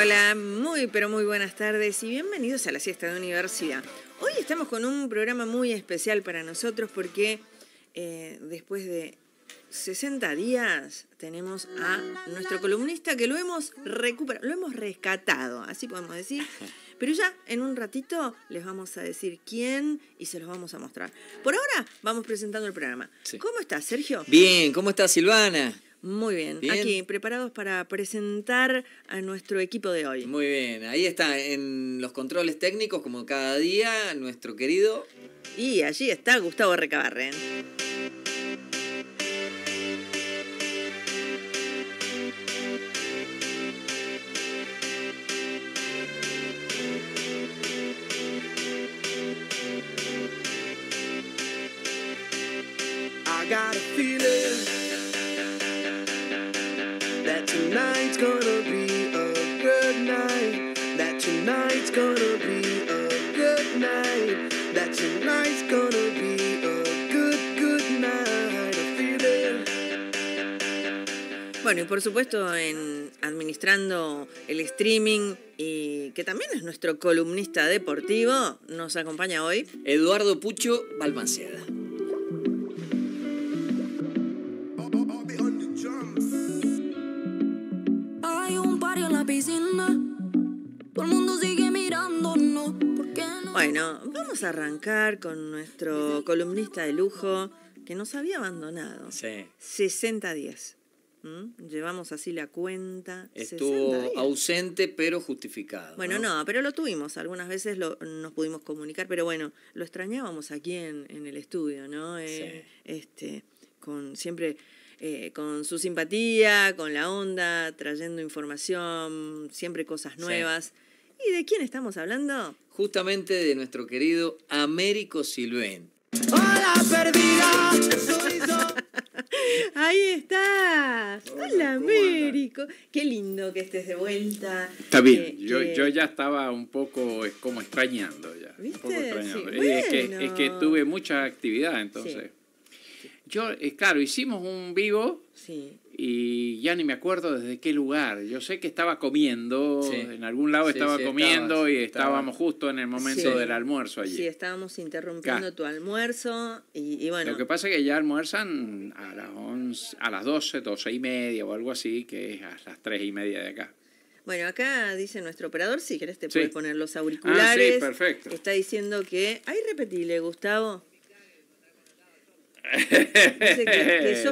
Hola, muy pero muy buenas tardes y bienvenidos a la siesta de universidad. Hoy estamos con un programa muy especial para nosotros porque eh, después de 60 días tenemos a nuestro columnista que lo hemos recuperado, lo hemos rescatado, así podemos decir. Pero ya en un ratito les vamos a decir quién y se los vamos a mostrar. Por ahora vamos presentando el programa. ¿Cómo estás, Sergio? Bien, ¿cómo estás, Silvana? Muy bien. Aquí, preparados para presentar a nuestro equipo de hoy. Muy bien. Ahí está, en los controles técnicos, como cada día, nuestro querido. Y allí está Gustavo Recabarren. good night. That tonight's be a good night. That tonight's be a good, night. Bueno, y por supuesto, en administrando el streaming y que también es nuestro columnista deportivo, nos acompaña hoy Eduardo Pucho Balmaceda. arrancar con nuestro columnista de lujo que nos había abandonado. 60 días. Llevamos así la cuenta. Estuvo ausente pero justificado. Bueno, ¿no? pero lo tuvimos. Algunas veces nos pudimos comunicar, pero bueno, lo extrañábamos aquí en, el estudio, ¿no? Eh, este, con siempre eh, con su simpatía, con la onda, trayendo información, siempre cosas nuevas. ¿Y de quién estamos hablando? Justamente de nuestro querido Américo Silvén. ¡Hola, perdida! Ahí estás. Hola, Américo. Qué lindo que estés de vuelta. Está bien. Eh, eh, yo, ya estaba un poco como extrañando ya. ¿Viste? Un poco extrañando. Es, que, tuve mucha actividad entonces. Yo, eh, claro, hicimos un vivo sí y ya ni me acuerdo desde qué lugar. Yo sé que estaba comiendo, en algún lado estaba comiendo y estábamos justo en el momento del almuerzo allí. Sí, estábamos interrumpiendo tu almuerzo y, bueno. Lo que pasa es que ya almuerzan a las, a las 12, 12 y media o algo así, que es a las 3 y media de acá. Bueno, acá dice nuestro operador, si querés te puedes poner los ah, auriculares. sí, perfecto. Está diciendo que... hay repetile, Gustavo! que, ¿Qué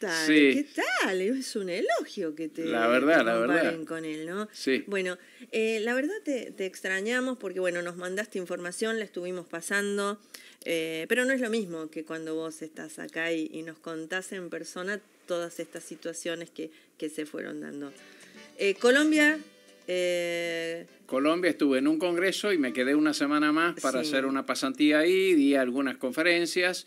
tal? ¿Qué tal? Es un elogio que te la verdad, la verdad. con él, ¿no? Bueno, eh, la verdad te, extrañamos porque, bueno, nos mandaste información, la estuvimos pasando, eh, pero no es lo mismo que cuando vos estás acá y, nos contás en persona todas estas situaciones que, que se fueron dando. Eh, Colombia eh, Colombia estuve en un congreso y me quedé una semana más para hacer una pasantía ahí, di algunas conferencias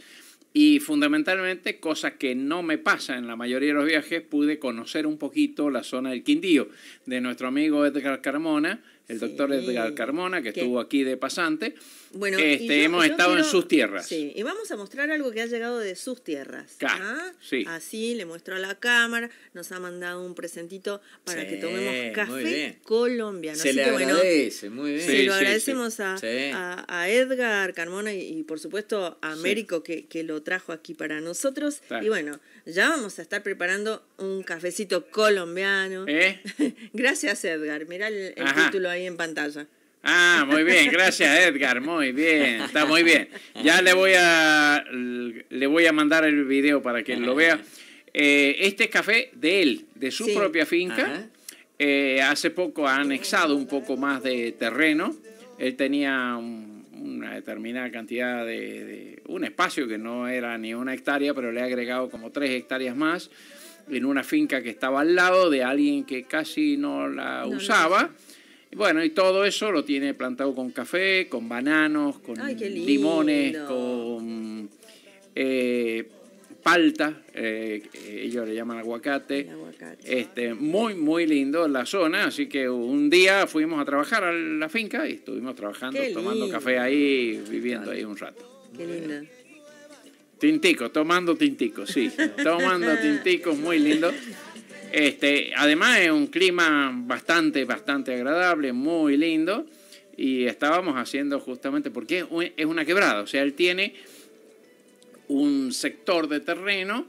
y fundamentalmente, cosa que no me pasa en la mayoría de los viajes, pude conocer un poquito la zona del Quindío de nuestro amigo Edgar Carmona, el doctor Edgar Carmona, que estuvo aquí de pasante. Bueno, este, hemos estado en sus tierras. Sí, y vamos a mostrar algo que ha llegado de sus tierras. ¿ah? Así le muestro a la cámara, nos ha mandado un presentito para que tomemos café colombiano. Se le agradece, muy bien. Se lo agradecemos a, Edgar Carmona y, por supuesto a Américo que, lo trajo aquí para nosotros. Y bueno, ya vamos a estar preparando un cafecito colombiano. ¿Eh? Gracias Edgar, mirá el título ahí en pantalla. Ah, muy bien, gracias Edgar, muy bien, está muy bien. Ya le voy a, le voy a mandar el video para que lo vea. Eh, este café de él, de su propia finca. Eh, hace poco ha anexado un poco más de terreno. Él tenía una determinada cantidad de, un espacio que no era ni una hectárea, pero le ha agregado como tres hectáreas más en una finca que estaba al lado de alguien que casi no la usaba. Bueno, y todo eso lo tiene plantado con café, con bananos, con limones, con eh, palta, eh, ellos le llaman aguacate. Este, muy, muy lindo la zona, así que un día fuimos a trabajar a la finca y estuvimos trabajando, tomando café ahí, viviendo ahí un rato. Qué lindo. Tintico, tomando tintico, sí, tomando tintico, muy lindo. Este, además es un clima bastante, bastante agradable, muy lindo. Y estábamos haciendo justamente, porque es una quebrada, o sea, él tiene un sector de terreno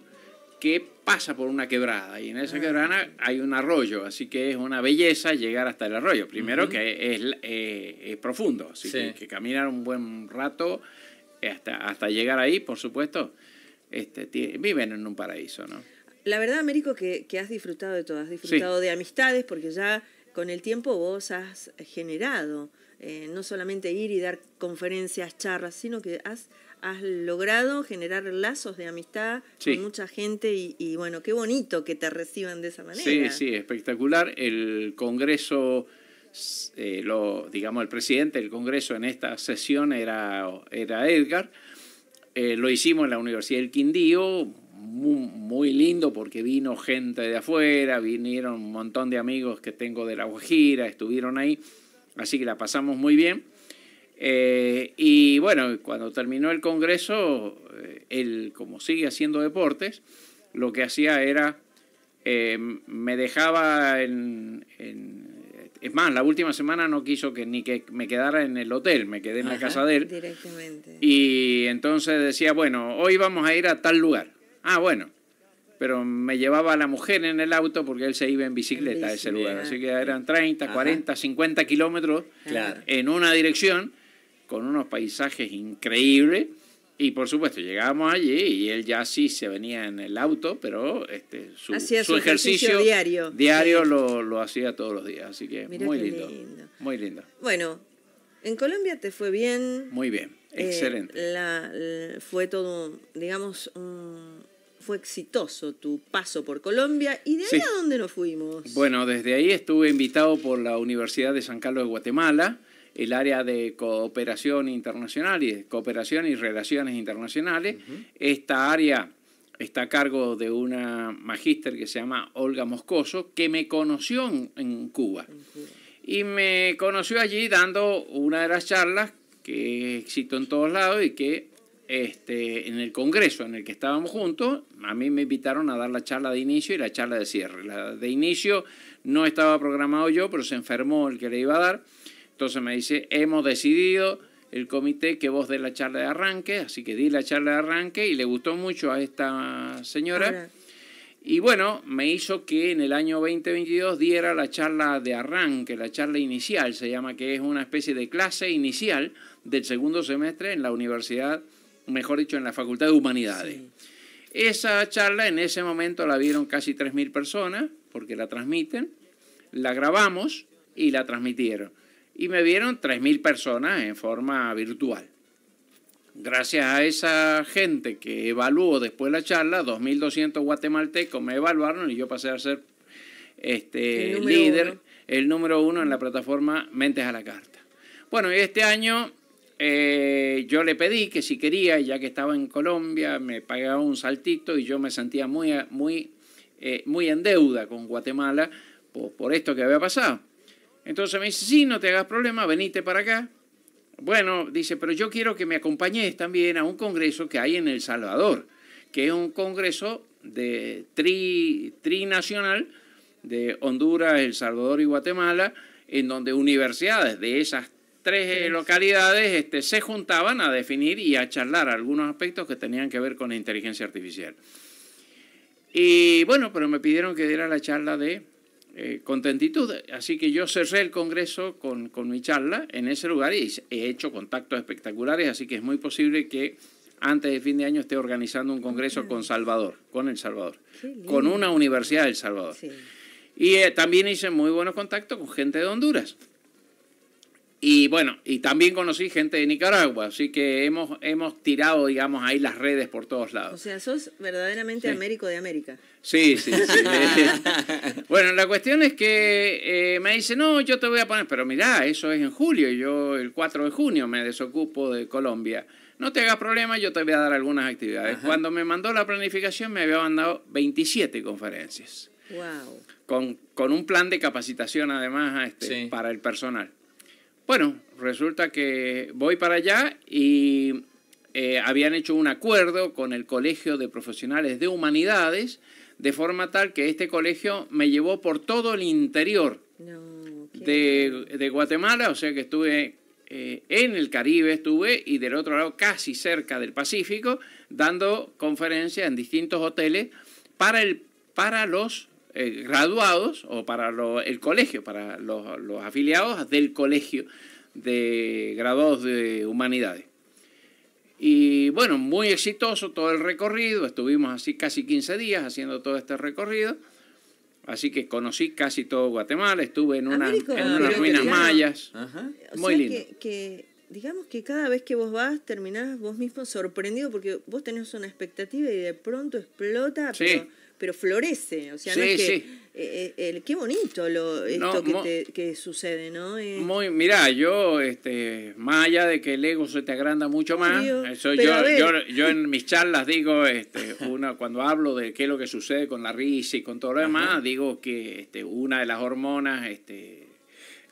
que pasa por una quebrada y en esa ah, quebrada hay un arroyo, así que es una belleza llegar hasta el arroyo. Primero que eh, es, profundo, así que, que, caminar un buen rato hasta, llegar ahí, por supuesto, este, viven en un paraíso, ¿no? la verdad, Américo, que, que has disfrutado de todo, has disfrutado de amistades, porque ya con el tiempo vos has generado eh, no solamente ir y dar conferencias, charlas, sino que has, has logrado generar lazos de amistad con mucha gente y, bueno, qué bonito que te reciban de esa manera. Sí, sí, espectacular. El Congreso, eh, lo, digamos, el presidente del Congreso en esta sesión era, era Edgar. Eh, lo hicimos en la Universidad del Quindío, muy, lindo porque vino gente de afuera, vinieron un montón de amigos que tengo de La Guajira, estuvieron ahí, así que la pasamos muy bien. Eh, y bueno, cuando terminó el Congreso, eh, él, como sigue haciendo deportes, lo que hacía era, eh, me dejaba en, es más, la última semana no quiso que ni que me quedara en el hotel, me quedé en la casa de él. Y entonces decía, bueno, hoy vamos a ir a tal lugar. Ah, bueno. Pero me llevaba a la mujer en el auto porque él se iba en bicicleta a ese lugar. Así que eran 30, 40, 50 kilómetros en una dirección con unos paisajes increíbles. Y por supuesto, llegábamos allí y él ya sí se venía en el auto, pero este, su, ejercicio, diario, diario lo, hacía todos los días. Así que muy lindo, Muy lindo. Bueno, en Colombia te fue bien. Muy bien, eh, excelente. fue todo, digamos, un, fue exitoso tu paso por Colombia. ¿Y de ahí a dónde nos fuimos? Bueno, desde ahí estuve invitado por la Universidad de San Carlos de Guatemala, el área de cooperación internacional y cooperación y relaciones internacionales. Esta área está a cargo de una magíster que se llama Olga Moscoso, que me conoció en Cuba. Y me conoció allí dando una de las charlas que éxito en todos lados y que este, en el congreso en el que estábamos juntos, a mí me invitaron a dar la charla de inicio y la charla de cierre. La de inicio no estaba programado yo, pero se enfermó el que le iba a dar. Entonces me dice, hemos decidido el comité que vos dé la charla de arranque, así que di la charla de arranque y le gustó mucho a esta señora. Y bueno, me hizo que en el año 2022 diera la charla de arranque, la charla inicial, se llama que es una especie de clase inicial del segundo semestre en la Universidad mejor dicho, en la Facultad de Humanidades. Esa charla en ese momento la vieron casi 3.000 personas, porque la transmiten, la grabamos y la transmitieron. Y me vieron 3.000 personas en forma virtual. Gracias a esa gente que evaluó después la charla, 2.200 guatemaltecos me evaluaron y yo pasé a ser este, líder, el número uno en la plataforma Mentes a la Carta. Bueno, y este año eh, yo le pedí que si quería, ya que estaba en Colombia, me pagaba un saltito y yo me sentía muy, muy, eh, muy en deuda con Guatemala por, esto que había pasado. Entonces me dice, sí, no te hagas problema, venite para acá. Bueno, dice, pero yo quiero que me acompañes también a un congreso que hay en El Salvador, que es un congreso de trinacional de Honduras, El Salvador y Guatemala, en donde universidades de esas eh, tres localidades este, se juntaban a definir y a charlar algunos aspectos que tenían que ver con la inteligencia artificial. Y bueno, pero me pidieron que diera la charla de eh, contentitud, así que yo cerré el Congreso con, mi charla en ese lugar y he hecho contactos espectaculares, así que es muy posible que antes de fin de año esté organizando un ah, Congreso con Salvador, con El Salvador, con una universidad de El Salvador. Y eh, también hice muy buenos contactos con gente de Honduras. Y bueno, y también conocí gente de Nicaragua, así que hemos, hemos tirado, digamos, ahí las redes por todos lados. O sea, sos verdaderamente Américo de América. Sí, sí, sí. bueno, la cuestión es que eh, me dice, no, yo te voy a poner, pero mirá, eso es en julio, yo el 4 de junio me desocupo de Colombia. No te hagas problema, yo te voy a dar algunas actividades. Cuando me mandó la planificación me había mandado 27 conferencias. Wow. Con, un plan de capacitación además este, para el personal. Bueno, resulta que voy para allá y eh, habían hecho un acuerdo con el Colegio de Profesionales de Humanidades, de forma tal que este colegio me llevó por todo el interior de, Guatemala, o sea que estuve eh, en el Caribe, estuve y del otro lado casi cerca del Pacífico, dando conferencias en distintos hoteles para, el, para los eh, graduados o para el colegio, para los, afiliados del colegio de graduados de humanidades. Y bueno, muy exitoso todo el recorrido, estuvimos así casi 15 días haciendo todo este recorrido, así que conocí casi todo Guatemala, estuve en, una, unas ruinas mayas, Ajá. muy lindo. Que, digamos que cada vez que vos vas terminás vos mismo sorprendido porque vos tenés una expectativa y de pronto explota. Sí pero florece. O sea, que, eh, eh, qué bonito lo, esto que, sucede, ¿no? Eh, muy, mira yo, este, más allá de que el ego se te agranda mucho más, eso yo, yo, yo, en mis charlas digo, este, una, cuando hablo de qué es lo que sucede con la risa y con todo lo demás, digo que este, una de las hormonas, este,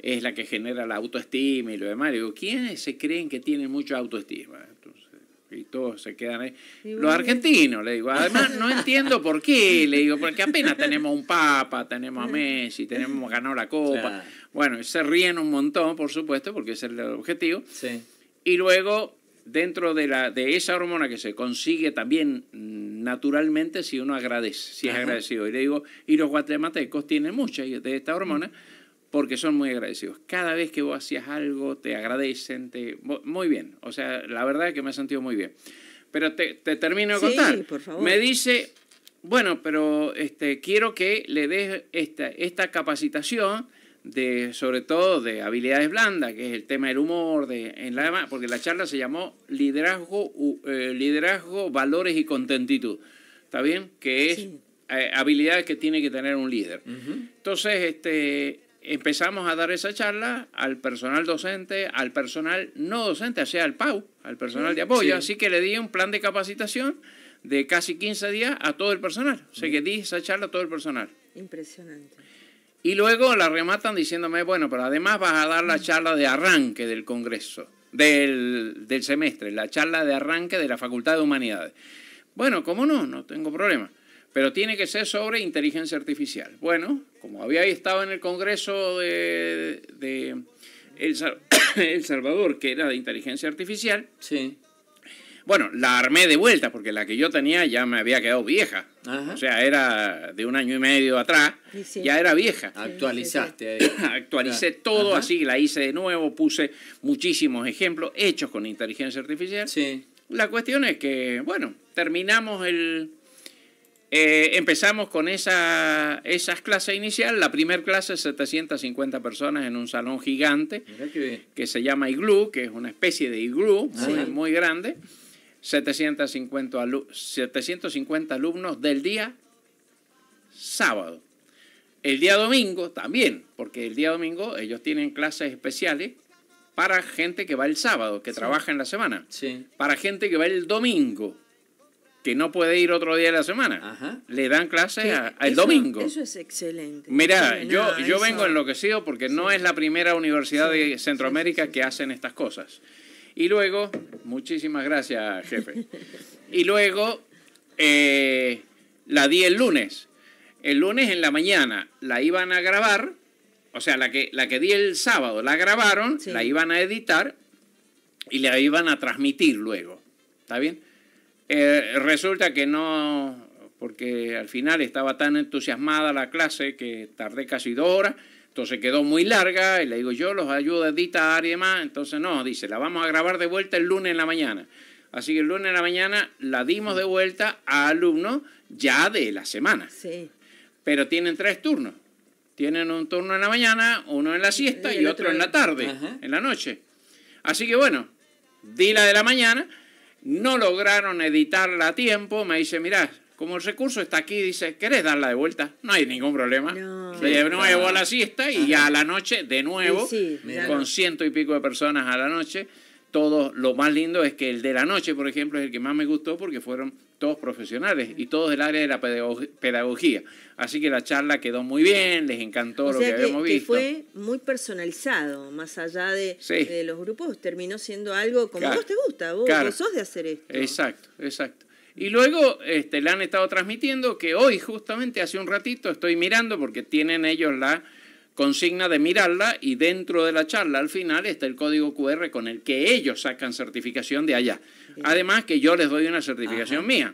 es la que genera la autoestima y lo demás. Digo, ¿quiénes se creen que tienen mucha autoestima? Entonces, y todos se quedan ahí. los argentinos, le digo. Además, no entiendo por qué, le digo, porque apenas tenemos un Papa, tenemos a Messi, tenemos ganado la Copa. Bueno, se ríen un montón, por supuesto, porque ese es el objetivo. Y luego, dentro de, la, de esa hormona que se consigue también mm, naturalmente si uno agradece, si es agradecido. Y le digo, y los guatemaltecos tienen muchas de esta hormona. Mm porque son muy agradecidos. Cada vez que vos hacías algo, te agradecen, te... muy bien. O sea, la verdad es que me he sentido muy bien. Pero te, termino de contar. Sí, por favor. Me dice, bueno, pero este, quiero que le des esta, esta capacitación de, sobre todo de habilidades blandas, que es el tema del humor, de, en la, porque la charla se llamó liderazgo, eh, liderazgo, valores y contentitud. ¿Está bien? Que es eh, habilidades que tiene que tener un líder. Entonces, este, empezamos a dar esa charla al personal docente, al personal no docente, o sea, al PAU, al personal de apoyo. Así que le di un plan de capacitación de casi 15 días a todo el personal. O sea, que di esa charla a todo el personal. Impresionante. Y luego la rematan diciéndome, bueno, pero además vas a dar la mm. charla de arranque del Congreso, del, del semestre, la charla de arranque de la Facultad de Humanidades. Bueno, ¿cómo no? No tengo problema pero tiene que ser sobre inteligencia artificial. Bueno, como había estado en el Congreso de, el, Salvador, que era de inteligencia artificial, sí. bueno, la armé de vuelta, porque la que yo tenía ya me había quedado vieja. O sea, era de un año y medio atrás, ya era vieja. Actualizaste. Actualicé todo así, la hice de nuevo, puse muchísimos ejemplos hechos con inteligencia artificial. Sí. La cuestión es que, bueno, terminamos el, eh, empezamos con esa, esas clases iniciales. La primera clase, 750 personas en un salón gigante que se llama iglu que es una especie de iglu muy, grande. 750, 750 alumnos del día sábado. El día domingo también, porque el día domingo ellos tienen clases especiales para gente que va el sábado, que trabaja en la semana. Para gente que va el domingo que no puede ir otro día de la semana. Le dan clases el domingo. Eso es excelente. Mira, yo, yo vengo enloquecido porque no es la primera universidad de Centroamérica que hacen estas cosas. Y luego, muchísimas gracias, jefe. y luego, eh, la di el lunes. El lunes en la mañana la iban a grabar, o sea, la que, la que di el sábado la grabaron, la iban a editar y la iban a transmitir luego. ¿Está bien? Eh, resulta que no, porque al final estaba tan entusiasmada la clase que tardé casi dos horas, entonces quedó muy larga y le digo yo los ayudo a editar y demás, entonces no, dice, la vamos a grabar de vuelta el lunes en la mañana. Así que el lunes en la mañana la dimos de vuelta a alumnos ya de la semana. Sí. Pero tienen tres turnos. Tienen un turno en la mañana, uno en la siesta y, otro, en la tarde, en la noche. Así que bueno, di la de la mañana no lograron editarla a tiempo, me dice, mirá, como el recurso está aquí, dice, ¿querés darla de vuelta? No hay ningún problema. No, de nuevo a la siesta y ya a la noche, de nuevo, con ciento y pico de personas a la noche. Todo, lo más lindo es que el de la noche, por ejemplo, es el que más me gustó porque fueron todos profesionales y todos del área de la pedagogía. Así que la charla quedó muy bien, les encantó lo que, habíamos fue muy personalizado, más allá de, los grupos, terminó siendo algo como vos te gusta, vos, sos de hacer esto. Exacto, exacto. Y luego este, la han estado transmitiendo que hoy, justamente hace un ratito, estoy mirando porque tienen ellos la consigna de mirarla y dentro de la charla al final está el código QR con el que ellos sacan certificación de allá. Además que yo les doy una certificación mía.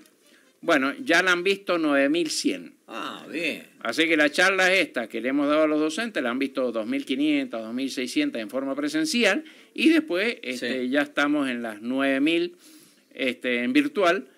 Bueno, ya la han visto 9100. Ah, bien. Así que la charla esta que le hemos dado a los docentes la han visto 2500, 2600 en forma presencial y después este, ya estamos en las 9000 este, en virtual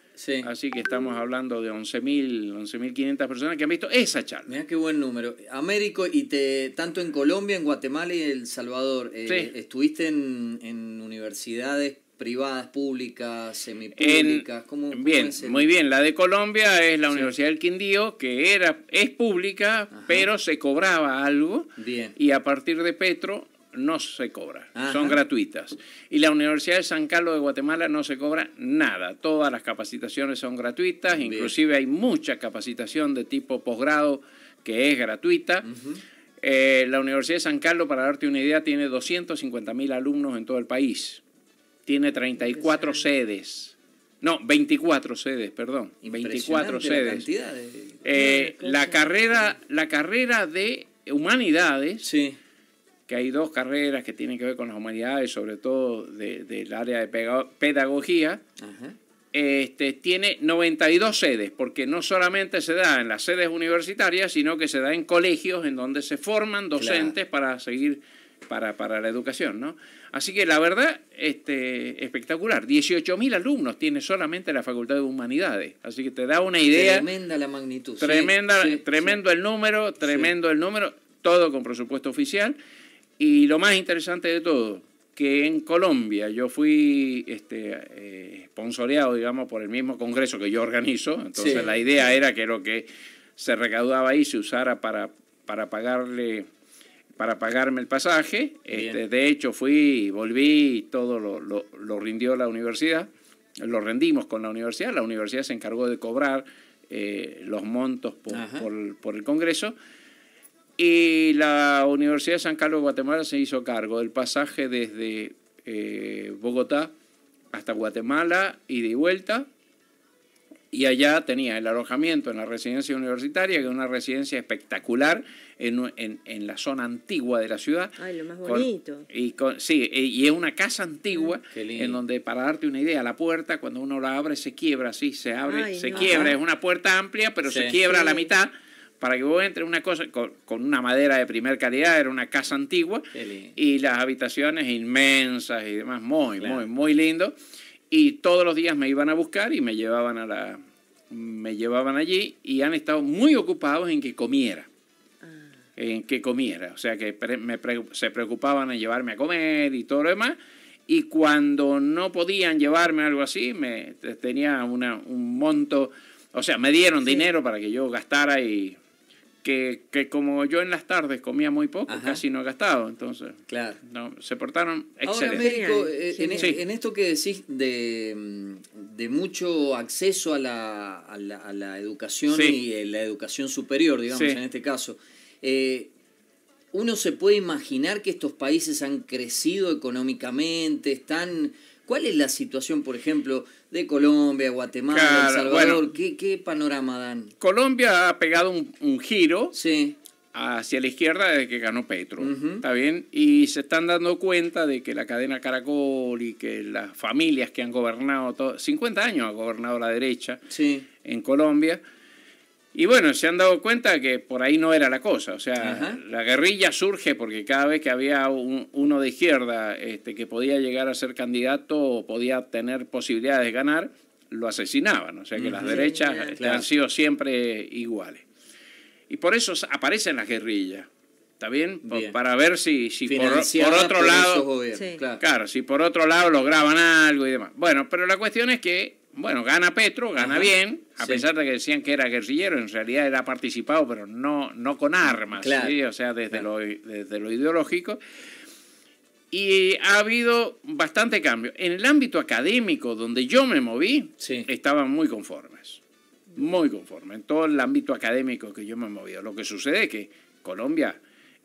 Así que estamos hablando de 11.000, 11.500 personas que han visto esa charla. Mira qué buen número. Américo, y te tanto en Colombia, en Guatemala y El Salvador, eh, ¿estuviste en, universidades privadas, públicas, semipúblicas? ¿Cómo, bien, muy bien. La de Colombia es la Universidad del Quindío, que era, es pública, pero se cobraba algo. Bien. Y a partir de Petro no se cobra, son gratuitas. Y la Universidad de San Carlos de Guatemala no se cobra nada, todas las capacitaciones son gratuitas, inclusive hay mucha capacitación de tipo posgrado que es gratuita. Eh, la Universidad de San Carlos, para darte una idea, tiene 250.000 mil alumnos en todo el país, tiene 34 sedes. No, 24 sedes, perdón. 24 sedes. Eh, la, la, carrera, la carrera de humanidades sí que hay dos carreras que tienen que ver con las humanidades, sobre todo del área de pedagogía, Este, tiene 92 sedes, porque no solamente se da en las sedes universitarias, sino que se da en colegios en donde se forman docentes para seguir para, la educación, Así que la verdad, este, espectacular. 18.000 alumnos tiene solamente la Facultad de Humanidades. Así que te da una idea. Tremenda la magnitud. Tremenda, tremendo el número, tremendo el número, todo con presupuesto oficial. Y lo más interesante de todo, que en Colombia yo fui este, eh, sponsoreado, digamos, por el mismo congreso que yo organizo. Entonces la idea era que lo que se recaudaba ahí se usara para, para pagarle para pagarme el pasaje. Este, de hecho, fui, volví y todo lo, rindió la universidad. Lo rendimos con la universidad. La universidad se encargó de cobrar eh, los montos por el Congreso. Y la Universidad de San Carlos de Guatemala se hizo cargo del pasaje desde eh, Bogotá hasta Guatemala, y de vuelta. Y allá tenía el alojamiento en la residencia universitaria, que es una residencia espectacular en, la zona antigua de la ciudad. Ay, lo más bonito. y sí, y es una casa antigua ah, en donde, para darte una idea, la puerta, cuando uno la abre, se quiebra, sí, se abre, se quiebra. Es una puerta amplia, pero se quiebra a la mitad para que vos entres una cosa con, una madera de primer calidad, era una casa antigua y las habitaciones inmensas y demás, muy, muy, muy lindo. Y todos los días me iban a buscar y me llevaban a la me llevaban allí y han estado muy ocupados en que comiera. Ah. En que comiera, o sea que se preocupaban en llevarme a comer y todo lo demás. Y cuando no podían llevarme algo así, me tenía una, un monto, o sea, me dieron dinero para que yo gastara y que, como yo en las tardes comía muy poco, casi no gastado, Entonces, claro. se portaron excelente. Eh, en, esto que decís de, mucho acceso a la, educación y eh, la educación superior, digamos, en este caso, eh, uno se puede imaginar que estos países han crecido económicamente, están ¿Cuál es la situación, por ejemplo, de Colombia, Guatemala, El Salvador? ¿Qué, panorama dan? Colombia ha pegado un, giro sí. hacia la izquierda desde que ganó Petro. ¿Está bien? Y se están dando cuenta de que la cadena Caracol y que las familias que han gobernado, todo, 50 años ha gobernado la derecha sí. en Colombia y bueno, se han dado cuenta que por ahí no era la cosa. O sea, la guerrilla surge porque cada vez que había uno de izquierda este, que podía llegar a ser candidato o podía tener posibilidades de ganar, lo asesinaban. O sea que las derechas este, han sido siempre iguales. Y por eso aparecen las guerrillas. ¿Está bien? Para ver si, si por, otro lado. Claro. si por otro lado lograban algo y demás. Bueno, pero la cuestión es que bueno, gana Petro, gana bien, a pesar de que decían que era guerrillero, en realidad era participado, pero no, no con armas, o sea, desde, lo, desde lo ideológico. Y ha habido bastante cambio. En el ámbito académico donde yo me moví, estaban muy conformes, muy conformes, en todo el ámbito académico que yo me he Lo que sucede es que Colombia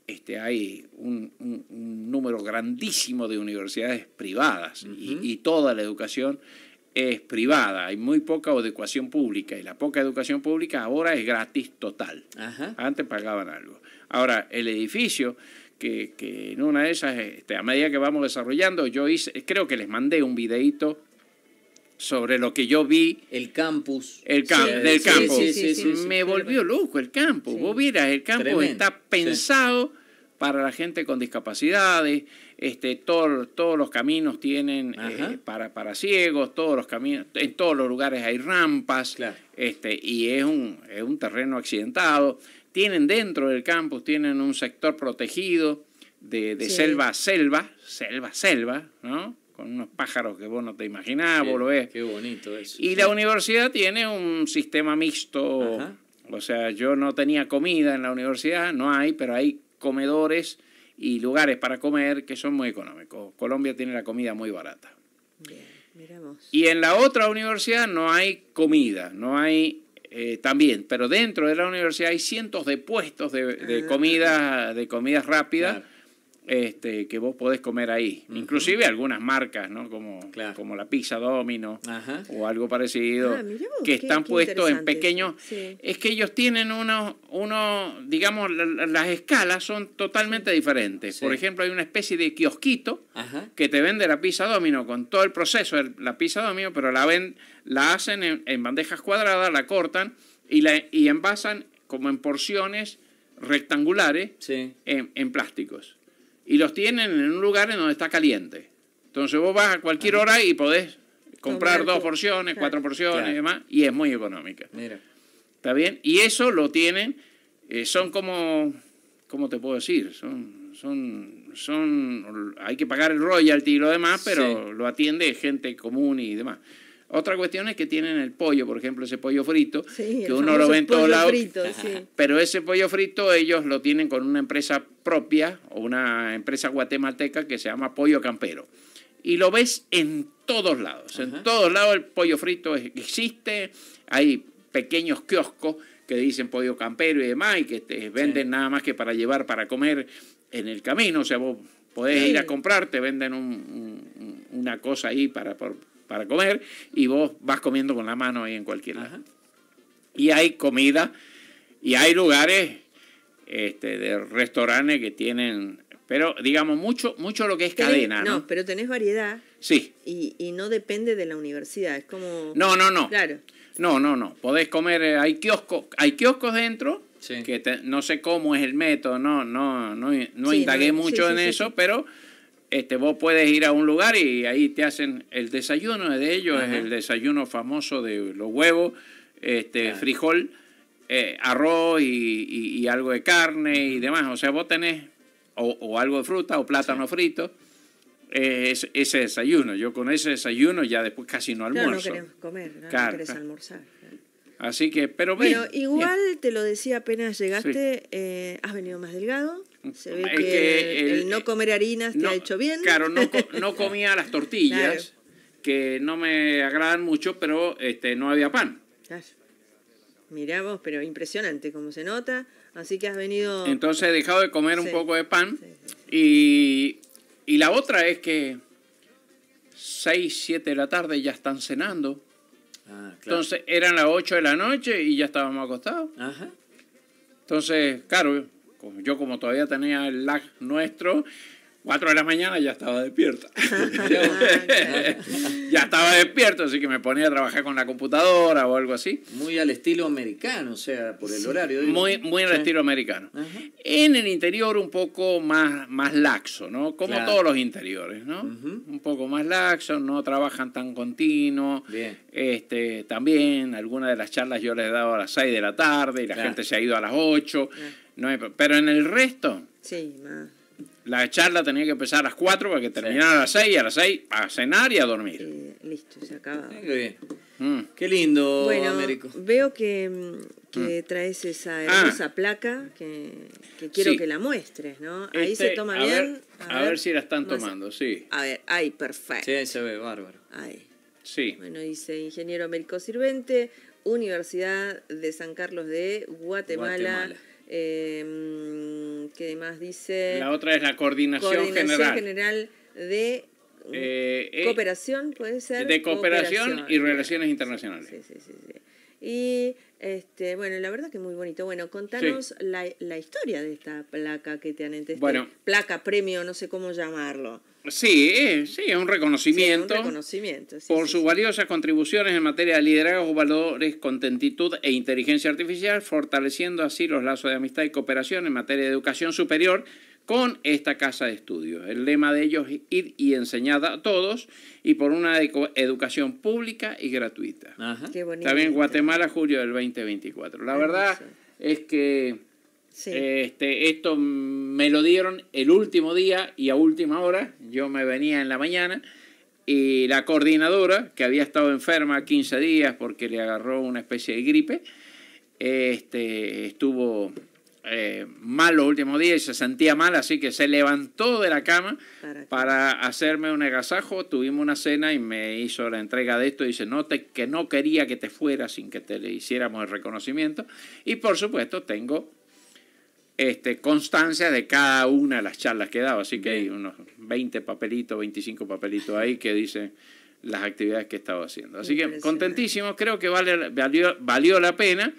este, hay un, número grandísimo de universidades privadas y, y toda la educación es privada, hay muy poca educación pública y la poca educación pública ahora es gratis total. Antes pagaban algo. Ahora, el edificio, que, que en una de esas, este, a medida que vamos desarrollando, yo hice, creo que les mandé un videíto sobre lo que yo vi. El campus. El campus del sí, campus. Me volvió loco el campus. Vos vieras, el campus está pensado para la gente con discapacidades, este, todos los caminos tienen eh, para, para ciegos, todos los caminos, en todos los lugares hay rampas, este, y es un, terreno accidentado. Tienen dentro del campus, tienen un sector protegido de, selva a selva, selva a selva, ¿no? Con unos pájaros que vos no te imaginabas, vos lo ves. Qué bonito eso. Y la universidad tiene un sistema mixto. O sea, yo no tenía comida en la universidad, no hay, pero hay comedores y lugares para comer que son muy económicos. Colombia tiene la comida muy barata. Y en la otra universidad no hay comida, no hay eh, también, pero dentro de la universidad hay cientos de puestos de, ah. comida de comidas rápidas. Este, que vos podés comer ahí. Inclusive algunas marcas, ¿no? Como, como la pizza Domino o algo parecido, ah, que están puestos en pequeños... Es que ellos tienen unos, uno, digamos, las escalas son totalmente diferentes. Por ejemplo, hay una especie de kiosquito que te vende la pizza Domino con todo el proceso de la pizza Domino, pero la, ven, la hacen en, bandejas cuadradas, la cortan y, la, y envasan como en porciones rectangulares en plásticos y los tienen en un lugar en donde está caliente. Entonces vos vas a cualquier hora y podés comprar dos porciones, cuatro porciones y demás, y es muy económica. Mira. ¿Está bien? Y eso lo tienen, eh, son como, ¿cómo te puedo decir? Son, son, son, hay que pagar el royalty y lo demás, pero lo atiende gente común y demás. Otra cuestión es que tienen el pollo, por ejemplo, ese pollo frito, que uno lo ve en todos lados. Sí. Pero ese pollo frito ellos lo tienen con una empresa propia, o una empresa guatemalteca que se llama Pollo Campero. Y lo ves en todos lados. En todos lados el pollo frito existe, hay pequeños kioscos que dicen pollo campero y demás, y que te venden nada más que para llevar, para comer en el camino. O sea, vos podés ir a comprar, te venden una cosa ahí para, para comer y vos vas comiendo con la mano ahí en cualquier lado. Y hay comida y hay lugares este, de restaurantes que tienen, pero digamos, mucho, mucho lo que es cadena. No, pero tenés variedad. Sí. Y, y, no depende de la universidad, es como... No, no, no. Claro. No, no, no. Podés comer, eh, hay kioscos, hay kioscos dentro. que no sé cómo es el método, no, no, no, no indagué mucho en eso, pero este, vos puedes ir a un lugar y ahí te hacen el desayuno de ellos, es el desayuno famoso de los huevos, este, frijol, eh, arroz y, algo de carne y demás. O sea, vos tenés o, algo de fruta o plátano frito. Eh, es, ese desayuno. Yo con ese desayuno ya después casi no almuerzo. no queremos comer, no, querés almorzar. Así que, pero, pero igual te lo decía apenas llegaste, eh, has venido más delgado que, el, eh, no comer harinas no, te ha hecho bien. Claro, no, comía las tortillas, que no me agradan mucho, pero este, no había pan. miramos pero impresionante como se nota. Así que has venido... Entonces he dejado de comer un poco de pan. Y, la otra es que 6, 7 de la tarde ya están cenando. Ah, Entonces eran las 8 de la noche y ya estábamos acostados. Entonces, claro, yo como todavía tenía el lag nuestro, 4 de la mañana ya estaba despierta. Ah, ya estaba despierto, así que me ponía a trabajar con la computadora o algo así. Muy al estilo americano, o sea, por el horario. Muy, muy al estilo americano. En el interior un poco más, más laxo, ¿no? Como todos los interiores, ¿no? Un poco más laxo, no trabajan tan continuo. Este, también algunas de las charlas yo les he dado a las 6 de la tarde y la gente se ha ido a las 8 pero en el resto. Sí, La charla tenía que empezar a las 4 para que terminara a las 6 y a las 6 a cenar y a dormir. Eh, listo, se acaba. qué, bien. Mm. qué lindo, bueno, Américo. Veo que, mm, que mm. traes esa ah. hermosa placa que, quiero que la muestres, ¿no? Ahí se este, toma a bien. Ver, a, ver, si la están tomando, sí. A ver, ahí, perfecto. Sí, se ve bárbaro. Sí. Bueno, dice ingeniero Américo Sirvente, Universidad de San Carlos de Guatemala eh, ¿Qué más dice? La otra es la coordinación, general. de mm, eh, eh, cooperación, puede ser. De cooperación, y relaciones internacionales. Sí, sí, sí, Y este, bueno, la verdad que muy bonito. Bueno, contanos la, la, historia de esta placa que te han este Bueno, placa, premio, no sé cómo llamarlo. Sí, sí, es un reconocimiento. por sus valiosas contribuciones en materia de liderazgo, valores, contentitud e inteligencia artificial, fortaleciendo así los lazos de amistad y cooperación en materia de educación superior con esta casa de estudios. El lema de ellos es ir y enseñar a todos y por una educación pública y gratuita. Ajá. Qué bonito. También Guatemala, julio del 2024. La verdad es que este, esto me lo dieron el último día y a última hora. Yo me venía en la mañana y la coordinadora, que había estado enferma 15 días porque le agarró una especie de gripe, este, estuvo eh, mal los últimos días y se sentía mal, así que se levantó de la cama para, hacerme un agasajo. Tuvimos una cena y me hizo la entrega de esto. Dice, no te, que no quería que te fuera sin que te le hiciéramos el reconocimiento. Y por supuesto tengo este, constancia de cada una de las charlas que he dado, Así que hay unos 20 papelitos, 25 papelitos ahí que dicen las actividades que he estado haciendo. Así que contentísimo, creo que valió, la pena.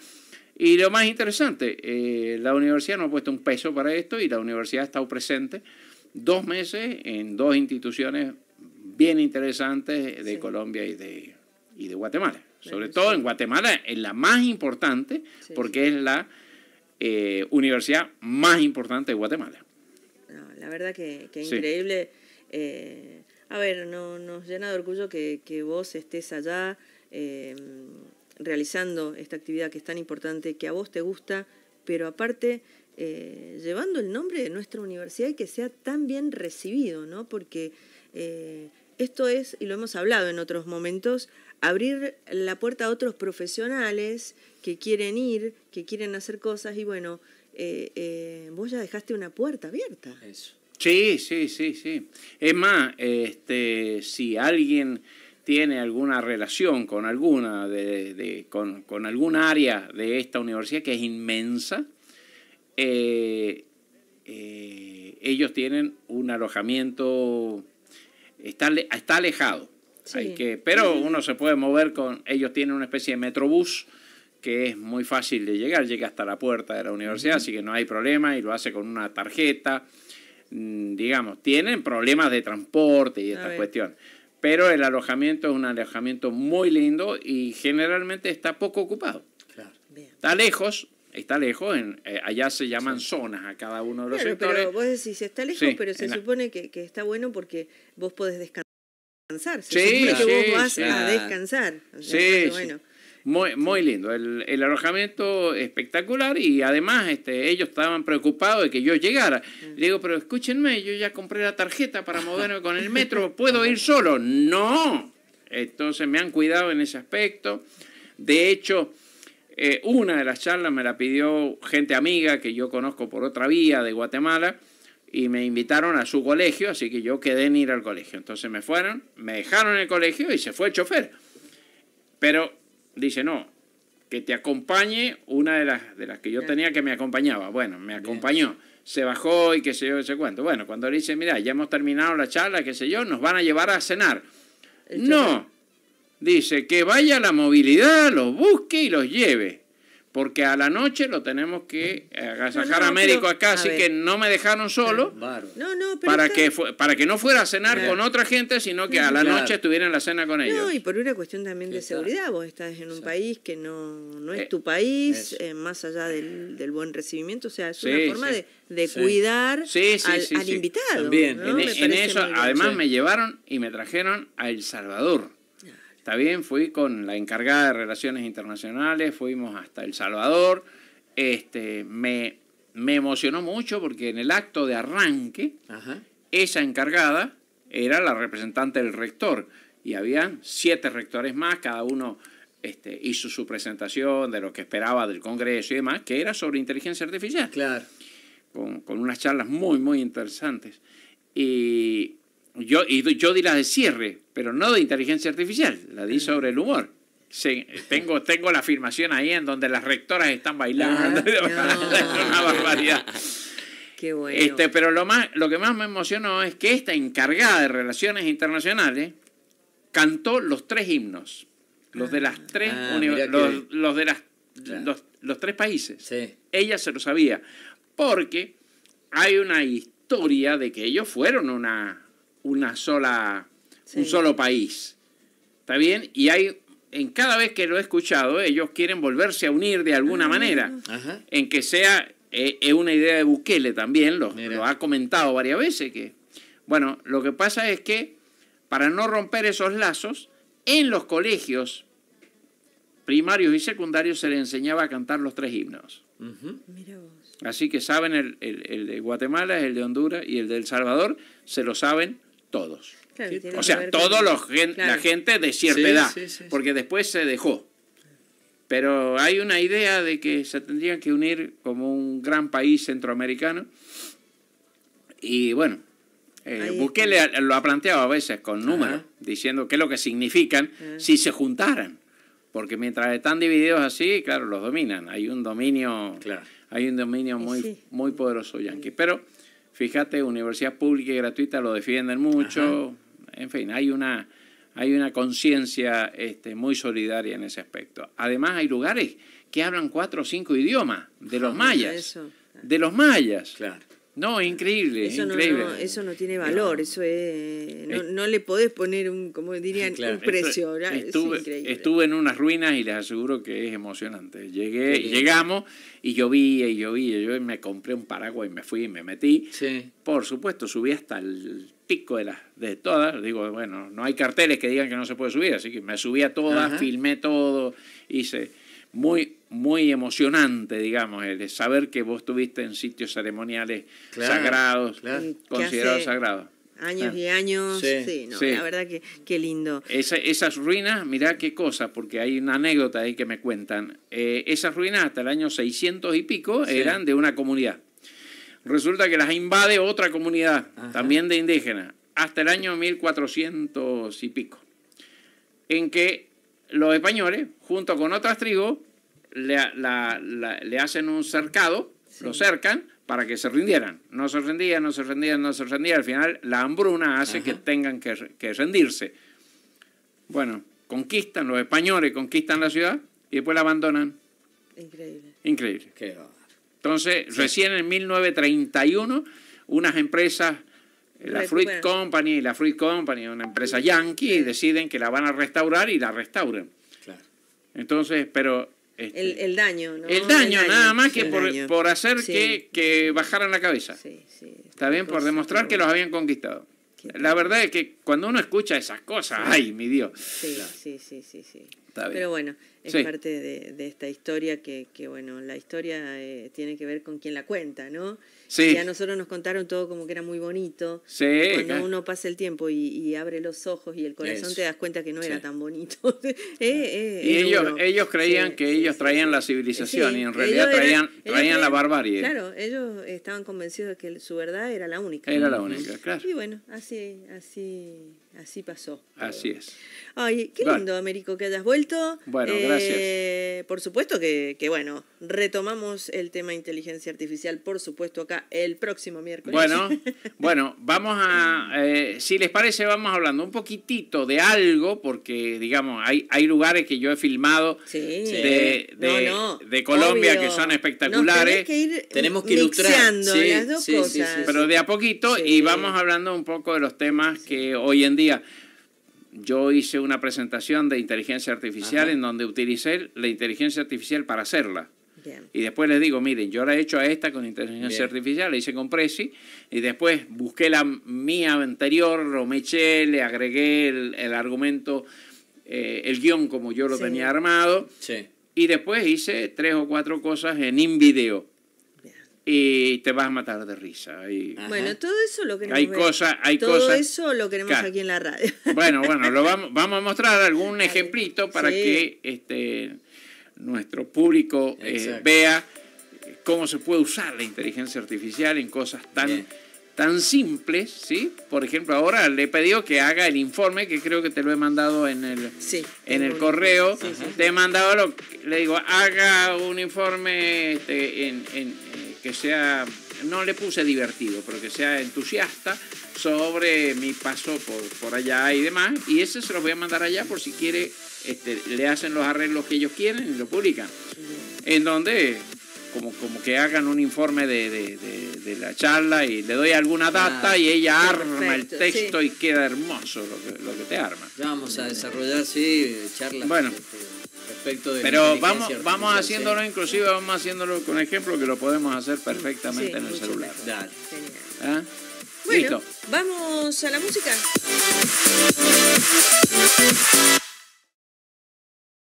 Y lo más interesante, eh, la universidad nos ha puesto un peso para esto y la universidad ha estado presente dos meses en dos instituciones bien interesantes de Colombia y de, y de Guatemala. Sobre todo en Guatemala, es la más importante porque es la eh, universidad más importante de Guatemala. la verdad que, increíble. Eh, a ver, no, nos llena de orgullo que, vos estés allá em, realizando esta actividad que es tan importante, que a vos te gusta, pero aparte eh, llevando el nombre de nuestra universidad y que sea tan bien recibido, ¿no? Porque esto es, y lo hemos hablado en otros momentos, abrir la puerta a otros profesionales que quieren ir, que quieren hacer cosas y bueno, eh, eh, vos ya dejaste una puerta abierta. Sí, sí, sí, sí. Es más, este, si alguien tiene alguna relación con alguna de, con, con, área de esta universidad que es inmensa, eh, ellos tienen un alojamiento, está, está alejado, pero uno se puede mover con. Ellos tienen una especie de metrobús que es muy fácil de llegar, llega hasta la puerta de la universidad, así que no hay problema y lo hace con una tarjeta. Mm, digamos, tienen problemas de transporte y esta cuestión. Pero el alojamiento es un alojamiento muy lindo y generalmente está poco ocupado. Está lejos, está lejos, eh, allá se llaman zonas a cada uno de los sectores. Pero vos decís, está lejos, pero se supone que, que está bueno porque vos podés descansar descansar. Se sí, que vos vas sí, a descansar. Sí, bueno. Muy, lindo, el, alojamiento espectacular y además este, ellos estaban preocupados de que yo llegara. Le mm. digo, pero escúchenme, yo ya compré la tarjeta para moverme con el metro, ¿puedo ir solo? No. Entonces me han cuidado en ese aspecto. De hecho, eh, una de las charlas me la pidió gente amiga que yo conozco por otra vía de Guatemala y me invitaron a su colegio, así que yo quedé en ir al colegio. Entonces me fueron, me dejaron en el colegio y se fue el chofer. Pero dice, no, que te acompañe una de las, de las que yo tenía que me acompañaba. Bueno, me acompañó. Se bajó y qué sé yo, qué cuento Bueno, cuando le dice, mira, ya hemos terminado la charla, qué sé yo, nos van a llevar a cenar. no, dice, que vaya la movilidad, los busque y los lleve porque a la noche lo tenemos que eh, agasajar a médico acá, así que no me dejaron solo no, para, que para que no fuera a cenar con otra gente, sino que a la noche estuviera en la cena con ellos. No, y por una cuestión también de seguridad, vos estás en un país que no, es eh, tu país, eh, más allá del, buen recibimiento, o sea, es una forma de, de cuidar al, al invitado. También. en, e, eso, además me llevaron y me trajeron a El Salvador. Está bien, fui con la encargada de Relaciones Internacionales, fuimos hasta El Salvador. Este, me, emocionó mucho porque en el acto de arranque, esa encargada era la representante del rector y habían siete rectores más, cada uno este, hizo su presentación de lo que esperaba del Congreso y demás, que era sobre inteligencia artificial. Claro. Con, con unas charlas muy, muy interesantes. Y yo, y yo di la de cierre, pero no de inteligencia artificial, la di sobre el humor. tengo, tengo la afirmación ahí en donde las rectoras están bailando. Ah, es una barbaridad. Qué bueno. Este, pero lo, más, lo que más me emocionó es que esta encargada de relaciones internacionales cantó los tres himnos. Los de las tres ah, los, de las, los, tres países. Ella se lo sabía. Porque hay una historia de que ellos fueron una una sola, un solo país. ¿Está bien? Y hay, en cada vez que lo he escuchado, ellos quieren volverse a unir de alguna ah. manera, en que sea eh, es una idea de Bukele también, lo, ha comentado varias veces. Que, bueno, lo que pasa es que para no romper esos lazos, en los colegios primarios y secundarios se les enseñaba a cantar los tres himnos. Así que saben el, el, el, de Guatemala, el de Honduras y el de El Salvador, se lo saben todos. o sea, toda los la gente de cierta edad, porque después se dejó. Pero hay una idea de que se tendrían que unir como un gran país centroamericano. Y bueno, eh, Bukele lo ha planteado a veces con números, diciendo qué es lo que significan si se juntaran. Porque mientras están divididos así, claro, los dominan. Hay un dominio, claro. hay un dominio muy, muy poderoso yanqui. Pero Fíjate, universidad pública y gratuita lo defienden mucho. En fin, hay una, hay una conciencia este, muy solidaria en ese aspecto. Además, hay lugares que hablan cuatro o cinco idiomas de los mayas. De los mayas. Claro. No, increíble, increíble. eso no tiene valor, eso es, no, le podés poner un, como dirían, un precio. estuve, en unas ruinas y les aseguro que es emocionante. Llegué, llegamos y llovía y llovía, yo me compré un paraguas y me fui y me metí. Sí. Por supuesto, subí hasta el pico de las de todas. Digo, bueno, no hay carteles que digan que no se puede subir, así que me subí a todas, filmé todo, hice muy muy emocionante, digamos, el saber que vos estuviste en sitios ceremoniales sagrados, considerados sagrados. Años ah. y años, sí, la verdad que qué lindo. esas ruinas, mirá qué cosa, porque hay una anécdota ahí que me cuentan. Eh, esas ruinas hasta el año 600 y pico eran de una comunidad. Resulta que las invade otra comunidad, también de indígenas, hasta el año 1400 y pico, en que los españoles, junto con otras tribus, le, la, le hacen un cercado, lo cercan para que se rindieran. No se rendían, no se rendían, no se rendían. Al final la hambruna hace que tengan que, rendirse. Bueno, conquistan, los españoles conquistan la ciudad y después la abandonan. Increíble. Increíble. Entonces, recién en 1931, unas empresas, eh, la Fruit Company la Fruit Company, una empresa yankee, deciden que la van a restaurar y la restauran. Claro. Entonces, pero este, el, daño, El daño, nada más que por, hacer que, que, bajaran la cabeza. Está bien, por demostrar que los habían conquistado. La verdad es que cuando uno escucha esas cosas, ay, mi Dios. Sí, sí, sí, sí, Pero bueno, es parte de, de, esta historia que, bueno, la historia eh, tiene que ver con quien la cuenta, ¿no? Sí. Y a nosotros nos contaron todo como que era muy bonito. Sí. Cuando uno pasa el tiempo y, abre los ojos y el corazón, te das cuenta que no era tan bonito. Eh, eh, y ellos, creían que ellos traían la civilización y en realidad traían, traían la barbarie. Claro, ellos estaban convencidos de que su verdad era la única. Era la única, claro. Y bueno, así, así así pasó. Así es. Ay, qué lindo, Américo, que hayas vuelto. Bueno, eh, gracias. Por supuesto que, que, bueno, retomamos el tema inteligencia artificial, por supuesto, acá el próximo miércoles. Bueno, bueno, vamos a, eh, si les parece, vamos hablando un poquitito de algo, porque digamos, hay, hay lugares que yo he filmado de, de, Colombia que son espectaculares. Tenemos que ilustrar las dos cosas. Pero de a poquito y vamos hablando un poco de los temas que hoy en día yo hice una presentación de inteligencia artificial en donde utilicé la inteligencia artificial para hacerla. Y después les digo, miren, yo la he hecho a esta con inteligencia artificial, la hice con Prezi, y después busqué la mía anterior, lo me le agregué el, argumento, eh, el guión como yo lo tenía armado, y después hice tres o cuatro cosas en InVideo y te vas a matar de risa. bueno, todo eso lo queremos hay hay todo eso lo queremos aquí en la radio. Bueno, bueno, lo vamos, a mostrar algún ejemplito para que este, nuestro público eh, vea eh, cómo se puede usar la inteligencia artificial en cosas tan, tan simples, ¿sí? Por ejemplo, ahora le he pedido que haga el informe, que creo que te lo he mandado en el, en el correo. te he mandado, le digo, haga un informe este, eh, que sea, no le puse divertido, pero que sea entusiasta sobre mi paso por, por allá y demás. Y ese se lo voy a mandar allá por si quiere este, le hacen los arreglos que ellos quieren y lo publican. En donde como, como que hagan un informe de, la charla y le doy alguna ah, data y ella arma el texto y queda hermoso lo que, te arma. vamos a desarrollar, sí, charlas. Bueno. Este, respecto de Pero vamos, vamos haciéndolo inclusive, vamos haciéndolo con ejemplo que lo podemos hacer perfectamente en el celular. ¿Ah? Bueno, Vamos a la música.